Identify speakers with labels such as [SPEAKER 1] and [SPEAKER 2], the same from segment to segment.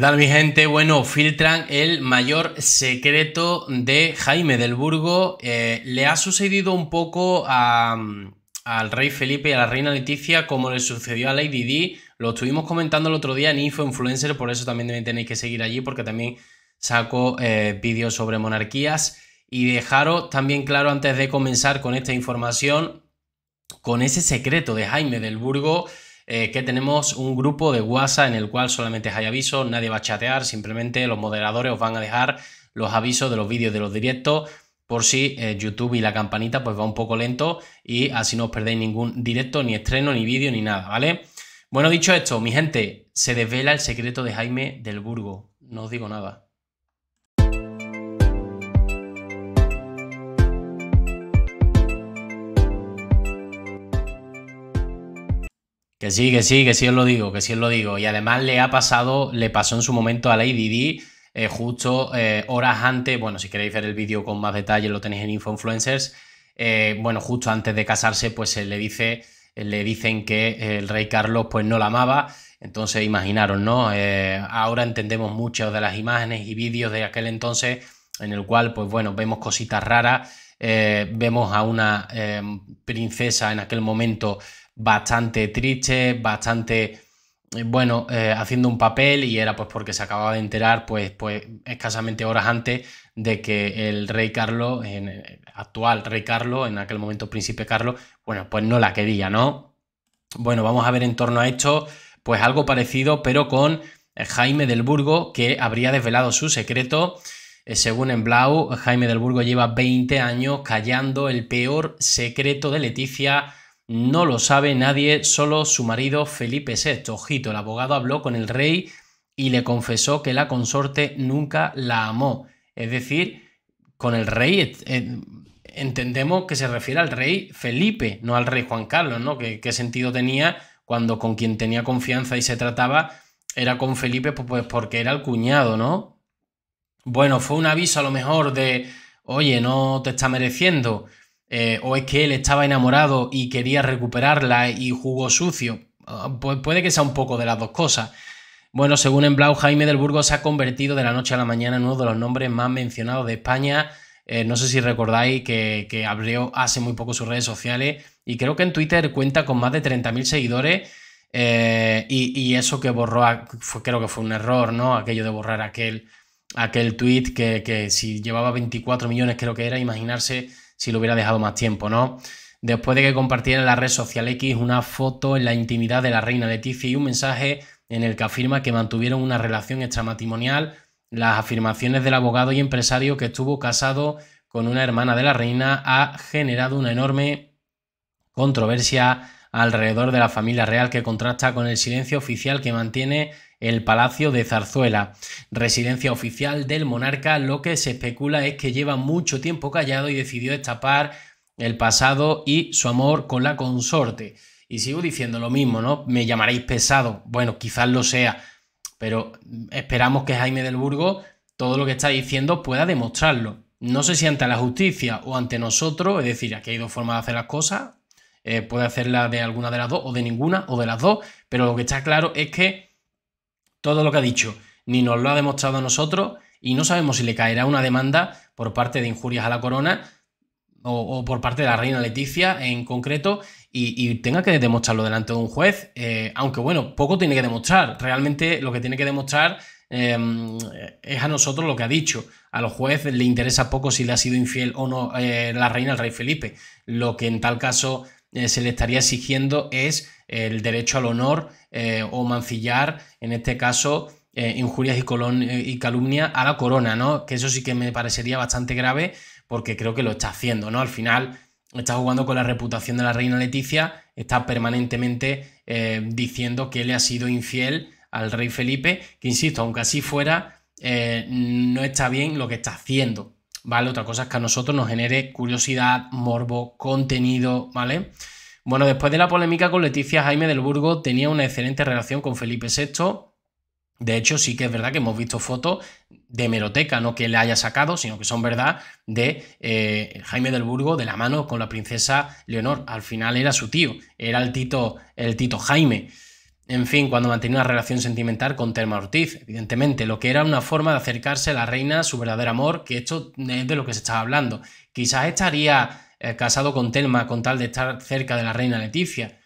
[SPEAKER 1] ¿Qué tal mi gente? Bueno, filtran el mayor secreto de Jaime del Burgo. Eh, le ha sucedido un poco mm, al rey Felipe y a la reina Leticia como le sucedió a Lady Di. Lo estuvimos comentando el otro día en Info Influencer, por eso también tenéis que seguir allí porque también saco eh, vídeos sobre monarquías. Y dejaros también claro antes de comenzar con esta información, con ese secreto de Jaime del Burgo eh, que tenemos un grupo de WhatsApp en el cual solamente hay avisos, nadie va a chatear, simplemente los moderadores os van a dejar los avisos de los vídeos de los directos por si eh, YouTube y la campanita pues va un poco lento y así no os perdéis ningún directo, ni estreno, ni vídeo, ni nada, ¿vale? Bueno, dicho esto, mi gente, se desvela el secreto de Jaime del Burgo. No os digo nada. Que sí, que sí, que sí os lo digo, que sí os lo digo. Y además le ha pasado, le pasó en su momento a Lady idd, eh, justo eh, horas antes, bueno, si queréis ver el vídeo con más detalle lo tenéis en Info Influencers. Eh, bueno, justo antes de casarse, pues le dice, le dicen que el rey Carlos pues no la amaba. Entonces, imaginaros, ¿no? ahora entendemos muchas de las imágenes y vídeos de aquel entonces en el cual, pues bueno, vemos cositas raras, vemos a una princesa en aquel momento bastante triste, bastante eh, bueno, eh, haciendo un papel y era pues porque se acababa de enterar pues, pues escasamente horas antes de que el rey Carlos, eh, actual rey Carlos, en aquel momento príncipe Carlos, bueno, pues no la quería, ¿no? Bueno, vamos a ver en torno a esto pues algo parecido pero con Jaime del Burgo que habría desvelado su secreto. según en Blau, Jaime del Burgo lleva 20 años callando el peor secreto de Leticia no lo sabe nadie, solo su marido Felipe VI. Ojito, el abogado habló con el rey y le confesó que la consorte nunca la amó. Es decir, con el rey entendemos que se refiere al rey Felipe, no al rey Juan Carlos, ¿no? ¿Qué, qué sentido tenía cuando con quien tenía confianza y se trataba era con Felipe, pues, pues porque era el cuñado, ¿no? Bueno, fue un aviso a lo mejor de, oye, no te está mereciendo. Eh, o es que él estaba enamorado y quería recuperarla y jugó sucio. Ah, puede que sea un poco de las dos cosas. Bueno, según en Blau, Jaime del Burgo se ha convertido de la noche a la mañana en uno de los nombres más mencionados de España. Eh, no sé si recordáis que, abrió hace muy poco sus redes sociales y creo que en Twitter cuenta con más de 30.000 seguidores. Eh, y, eso que borró, creo que fue un error, ¿no? Aquello de borrar aquel, aquel tweet que, que si llevaba 24 millones, creo que era, imaginarse si lo hubiera dejado más tiempo, ¿no? Después de que compartiera en la red social X una foto en la intimidad de la reina Leticia y un mensaje en el que afirma que mantuvieron una relación extramatrimonial, las afirmaciones del abogado y empresario que estuvo casado con una hermana de la reina ha generado una enorme controversia alrededor de la familia real que contrasta con el silencio oficial que mantiene el Palacio de Zarzuela, residencia oficial del monarca. Lo que se especula es que lleva mucho tiempo callado y decidió destapar el pasado y su amor con la consorte. Y sigo diciendo lo mismo, ¿no? Me llamaréis pesado. Bueno, quizás lo sea, pero esperamos que Jaime del Burgo todo lo que está diciendo pueda demostrarlo. No sé si ante la justicia o ante nosotros, es decir, aquí hay dos formas de hacer las cosas, eh, puede hacerla de alguna de las dos o de ninguna o de las dos, pero lo que está claro es que todo lo que ha dicho, ni nos lo ha demostrado a nosotros y no sabemos si le caerá una demanda por parte de injurias a la corona o, por parte de la reina Leticia en concreto y, tenga que demostrarlo delante de un juez, eh, aunque bueno, poco tiene que demostrar, realmente lo que tiene que demostrar em, es a nosotros lo que ha dicho. A los jueces le interesa poco si le ha sido infiel o no eh, la reina al rey Felipe, lo que en tal caso eh, se le estaría exigiendo es el derecho al honor eh, o mancillar, en este caso, eh, injurias y, calumnia a la corona, ¿no? Que eso sí que me parecería bastante grave porque creo que lo está haciendo, ¿no? Al final está jugando con la reputación de la reina Leticia, está permanentemente diciendo que le ha sido infiel al rey Felipe, que insisto, aunque así fuera, no está bien lo que está haciendo. Otra cosa es que a nosotros nos genere curiosidad, morbo, contenido, ¿vale? Bueno, después de la polémica con Leticia, Jaime del Burgo tenía una excelente relación con Felipe VI. De hecho, sí que es verdad que hemos visto fotos de meroteca no que le haya sacado, sino que son verdad de eh, Jaime del Burgo de la mano con la princesa Leonor. Al final era su tío, era el tito, el tito Jaime. En fin, cuando mantenía una relación sentimental con Telma Ortiz, evidentemente, lo que era una forma de acercarse a la reina, su verdadero amor, que esto es de lo que se estaba hablando. Quizás estaría eh, casado con Telma con tal de estar cerca de la reina Leticia.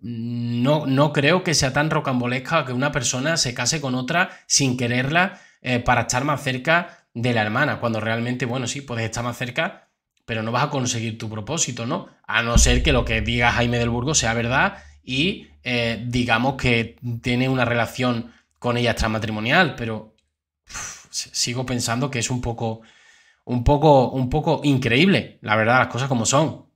[SPEAKER 1] Mm, no, no creo que sea tan rocambolesca que una persona se case con otra sin quererla eh, para estar más cerca de la hermana, cuando realmente, bueno, sí, puedes estar más cerca, pero no vas a conseguir tu propósito, ¿no? A no ser que lo que diga Jaime del Burgo sea verdad y eh, digamos que tiene una relación con ella extramatrimonial, pero sigo pensando que es un poco, un poco, un poco increíble, la verdad, las cosas como son.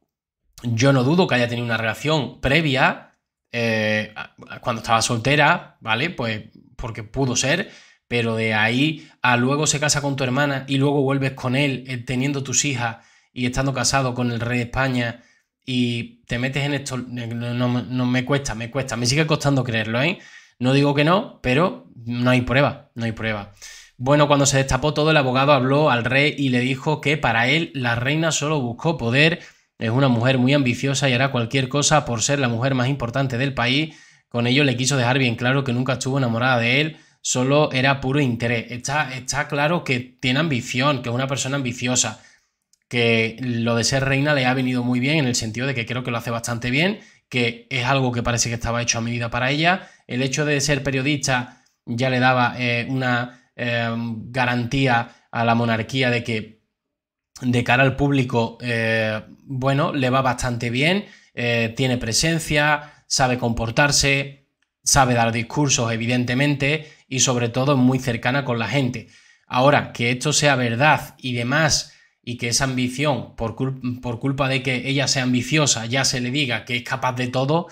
[SPEAKER 1] Yo no dudo que haya tenido una relación previa eh, cuando estaba soltera, ¿vale? Pues porque pudo ser, pero de ahí a luego se casa con tu hermana y luego vuelves con él eh, teniendo tus hijas y estando casado con el rey de España y te metes en esto, no, me cuesta, me cuesta, me sigue costando creerlo, ¿eh? No digo que no, pero no hay prueba, no hay prueba. Bueno, cuando se destapó todo, el abogado habló al rey y le dijo que para él la reina solo buscó poder, es una mujer muy ambiciosa y hará cualquier cosa por ser la mujer más importante del país. Con ello le quiso dejar bien claro que nunca estuvo enamorada de él, solo era puro interés. Está, está claro que tiene ambición, que es una persona ambiciosa, que lo de ser reina le ha venido muy bien en el sentido de que creo que lo hace bastante bien, que es algo que parece que estaba hecho a medida para ella. El hecho de ser periodista ya le daba eh, una em, garantía a la monarquía de que de cara al público, eh, bueno, le va bastante bien, eh, tiene presencia, sabe comportarse, sabe dar discursos, evidentemente, y sobre todo es muy cercana con la gente. Ahora, que esto sea verdad y demás, y que esa ambición, por, culpa de que ella sea ambiciosa, ya se le diga que es capaz de todo.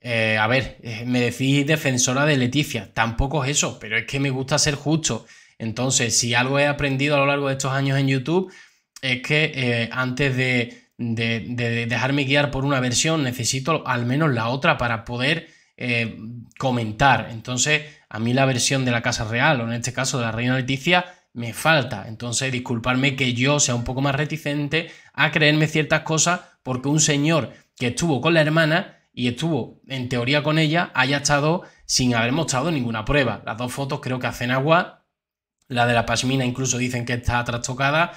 [SPEAKER 1] Eh, a ver, eh, me decís defensora de Leticia, tampoco es eso, pero es que me gusta ser justo. Entonces, si algo he aprendido a lo largo de estos años en YouTube, es que eh, antes de, de, dejarme guiar por una versión, necesito al menos la otra para poder comentar. Entonces, a mí la versión de la Casa Real, o en este caso de la Reina Leticia, me falta. Entonces, disculparme que yo sea un poco más reticente a creerme ciertas cosas porque un señor que estuvo con la hermana y estuvo en teoría con ella haya estado sin haber mostrado ninguna prueba. Las dos fotos creo que hacen agua. La de la pasmina incluso dicen que está trastocada.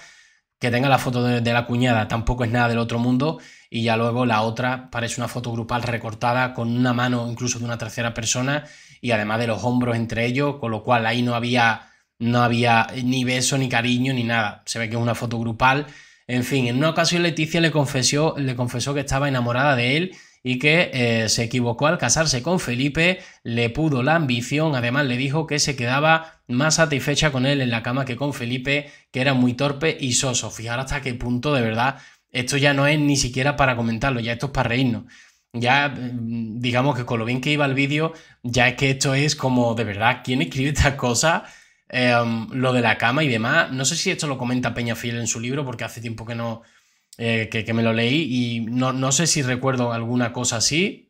[SPEAKER 1] Que tenga la foto de, de la cuñada tampoco es nada del otro mundo. Y ya luego la otra parece una foto grupal recortada con una mano incluso de una tercera persona y además de los hombros entre ellos, con lo cual ahí no había no había ni beso, ni cariño, ni nada. Se ve que es una foto grupal. En fin, en una ocasión Leticia le confesó, le confesó que estaba enamorada de él y que eh, se equivocó al casarse con Felipe, le pudo la ambición, además le dijo que se quedaba más satisfecha con él en la cama que con Felipe, que era muy torpe y soso. fijar hasta qué punto de verdad esto ya no es ni siquiera para comentarlo, ya esto es para reírnos. Ya, mm, digamos que con lo bien que iba el vídeo, ya es que esto es como, de verdad, ¿quién escribe estas cosas? Em, lo de la cama y demás. No sé si esto lo comenta Peña Fiel en su libro, porque hace tiempo que no eh, que, me lo leí y no, no, sé si recuerdo alguna cosa así.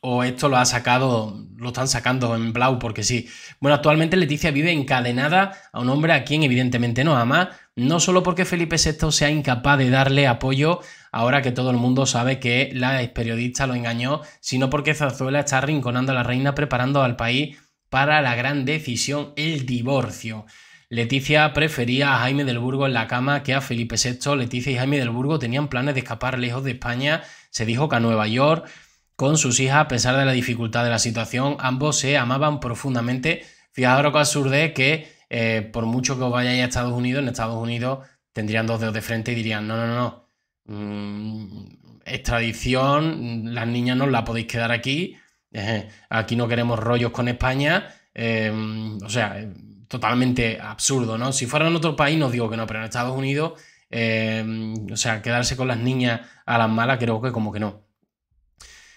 [SPEAKER 1] O esto lo ha sacado, lo están sacando en Blau porque sí. Bueno, actualmente Leticia vive encadenada a un hombre a quien evidentemente no ama, no solo porque Felipe VI sea incapaz de darle apoyo ahora que todo el mundo sabe que la ex periodista lo engañó, sino porque Zazuela está arrinconando a la reina preparando al país para la gran decisión, el divorcio. Leticia prefería a Jaime del Burgo en la cama que a Felipe VI. Leticia y Jaime del Burgo tenían planes de escapar lejos de España, se dijo que a Nueva York, con sus hijas, a pesar de la dificultad de la situación, ambos se amaban profundamente. Fijaros que absurde que eh, por mucho que os vayáis a Estados Unidos, en Estados Unidos tendrían dos dedos de frente y dirían, no, no, no, mm, extradición, las niñas no la podéis quedar aquí, eh, aquí no queremos rollos con España, em, o sea, em, totalmente absurdo, ¿no? Si fuera en otro país, no digo que no, pero en Estados Unidos, em, o sea, quedarse con las niñas a las malas, creo que como que no.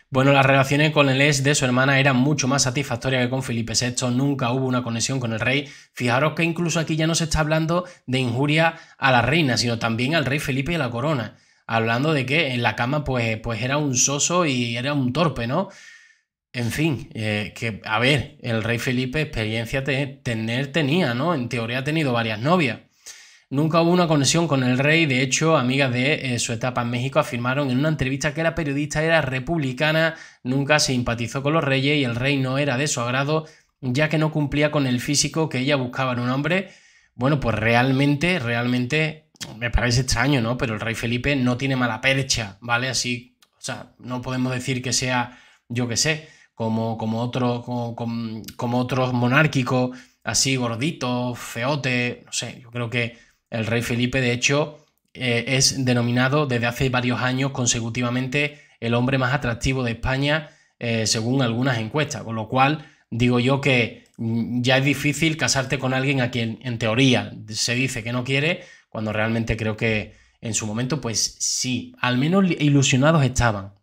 [SPEAKER 1] Bueno, las relaciones con el ex de su hermana eran mucho más satisfactorias que con Felipe VI, nunca hubo una conexión con el rey. Fijaros que incluso aquí ya no se está hablando de injuria a la reina, sino también al rey Felipe y a la corona, hablando de que en la cama pues, pues era un soso y era un torpe, ¿no? En fin, eh, que a ver, el rey Felipe experiencia de tener tenía, ¿no? En teoría ha tenido varias novias. Nunca hubo una conexión con el rey, de hecho, amigas de eh, su etapa en México afirmaron en una entrevista que la periodista era republicana, nunca se simpatizó con los reyes y el rey no era de su agrado, ya que no cumplía con el físico que ella buscaba en un hombre. Bueno, pues realmente, realmente me parece extraño, ¿no? Pero el rey Felipe no tiene mala percha, ¿vale? Así, o sea, no podemos decir que sea, yo qué sé, como, otro, como, otros monárquicos, así gordito, feote, no sé, yo creo que el rey Felipe, de hecho, eh, es denominado desde hace varios años consecutivamente el hombre más atractivo de España, eh, según algunas encuestas, con lo cual digo yo que mm, ya es difícil casarte con alguien a quien en teoría se dice que no quiere, cuando realmente creo que en su momento, pues sí, al menos ilusionados estaban.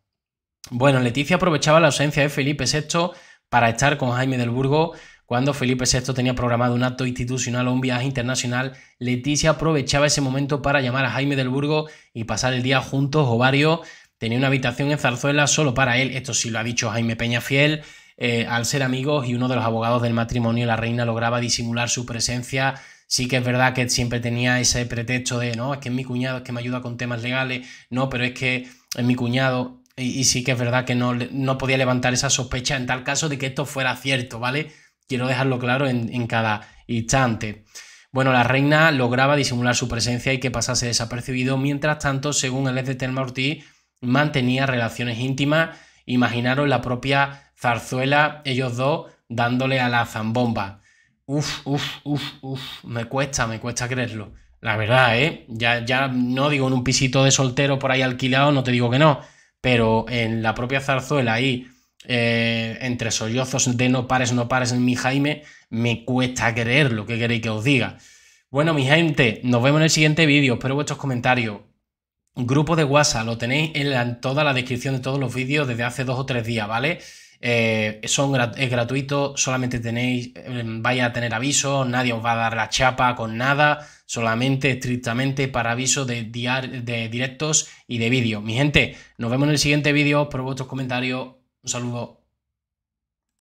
[SPEAKER 1] Bueno, Leticia aprovechaba la ausencia de Felipe VI para estar con Jaime del Burgo. Cuando Felipe VI tenía programado un acto institucional o un viaje internacional, Leticia aprovechaba ese momento para llamar a Jaime del Burgo y pasar el día juntos o varios. Tenía una habitación en Zarzuela solo para él, esto sí lo ha dicho Jaime Peñafiel. Fiel. Eh, al ser amigos y uno de los abogados del matrimonio, la reina lograba disimular su presencia. Sí que es verdad que siempre tenía ese pretexto de, no, es que es mi cuñado, es que me ayuda con temas legales, no, pero es que es mi cuñado y, sí que es verdad que no, podía levantar esa sospecha en tal caso de que esto fuera cierto, ¿vale? Quiero dejarlo claro en, cada instante. Bueno, la reina lograba disimular su presencia y que pasase desapercibido. Mientras tanto, según el ex de Telma mantenía relaciones íntimas. imaginaron la propia zarzuela, ellos dos dándole a la zambomba. Uf, uf, uf, uf, me cuesta, me cuesta creerlo. La verdad, ¿eh? Ya, ya no digo en un pisito de soltero por ahí alquilado, no te digo que no, pero en la propia zarzuela ahí, eh, entre sollozos de no pares, no pares en mi Jaime, me cuesta creer lo que queréis que os diga. Bueno, mi gente, nos vemos en el siguiente vídeo, espero vuestros comentarios. Grupo de WhatsApp, lo tenéis en, en toda la descripción de todos los vídeos desde hace dos o tres días, ¿vale? Eh, son, es gratuito, solamente tenéis, eh, vaya a tener aviso, nadie os va a dar la chapa con nada, solamente estrictamente para aviso de, de directos y de vídeo. Mi gente, nos vemos en el siguiente vídeo, por vuestros comentarios, un saludo.